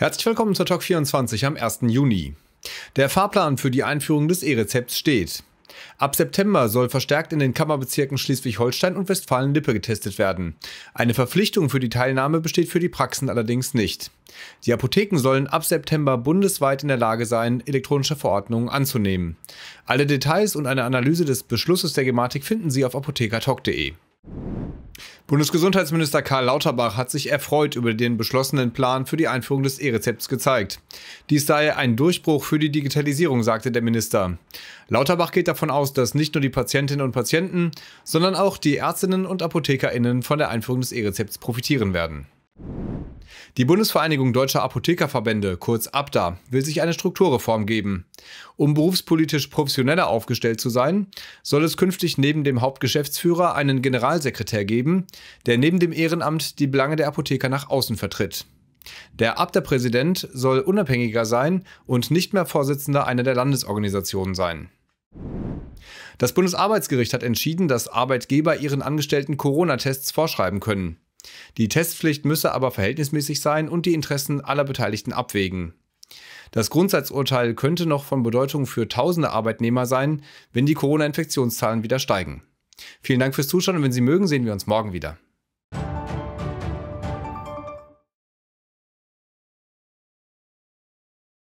Herzlich willkommen zur Talk 24 am 1. Juni. Der Fahrplan für die Einführung des E-Rezepts steht. Ab September soll verstärkt in den Kammerbezirken Schleswig-Holstein und Westfalen-Lippe getestet werden. Eine Verpflichtung für die Teilnahme besteht für die Praxen allerdings nicht. Die Apotheken sollen ab September bundesweit in der Lage sein, elektronische Verordnungen anzunehmen. Alle Details und eine Analyse des Beschlusses der Gematik finden Sie auf apothekertalk.de. Bundesgesundheitsminister Karl Lauterbach hat sich erfreut über den beschlossenen Plan für die Einführung des E-Rezepts gezeigt. Dies sei ein Durchbruch für die Digitalisierung, sagte der Minister. Lauterbach geht davon aus, dass nicht nur die Patientinnen und Patienten, sondern auch die Ärztinnen und Apothekerinnen von der Einführung des E-Rezepts profitieren werden. Die Bundesvereinigung Deutscher Apothekerverbände, kurz ABDA, will sich eine Strukturreform geben. Um berufspolitisch professioneller aufgestellt zu sein, soll es künftig neben dem Hauptgeschäftsführer einen Generalsekretär geben, der neben dem Ehrenamt die Belange der Apotheker nach außen vertritt. Der Abda-Präsident soll unabhängiger sein und nicht mehr Vorsitzender einer der Landesorganisationen sein. Das Bundesarbeitsgericht hat entschieden, dass Arbeitgeber ihren Angestellten Corona-Tests vorschreiben können. Die Testpflicht müsse aber verhältnismäßig sein und die Interessen aller Beteiligten abwägen. Das Grundsatzurteil könnte noch von Bedeutung für tausende Arbeitnehmer sein, wenn die Corona-Infektionszahlen wieder steigen. Vielen Dank fürs Zuschauen und wenn Sie mögen, sehen wir uns morgen wieder.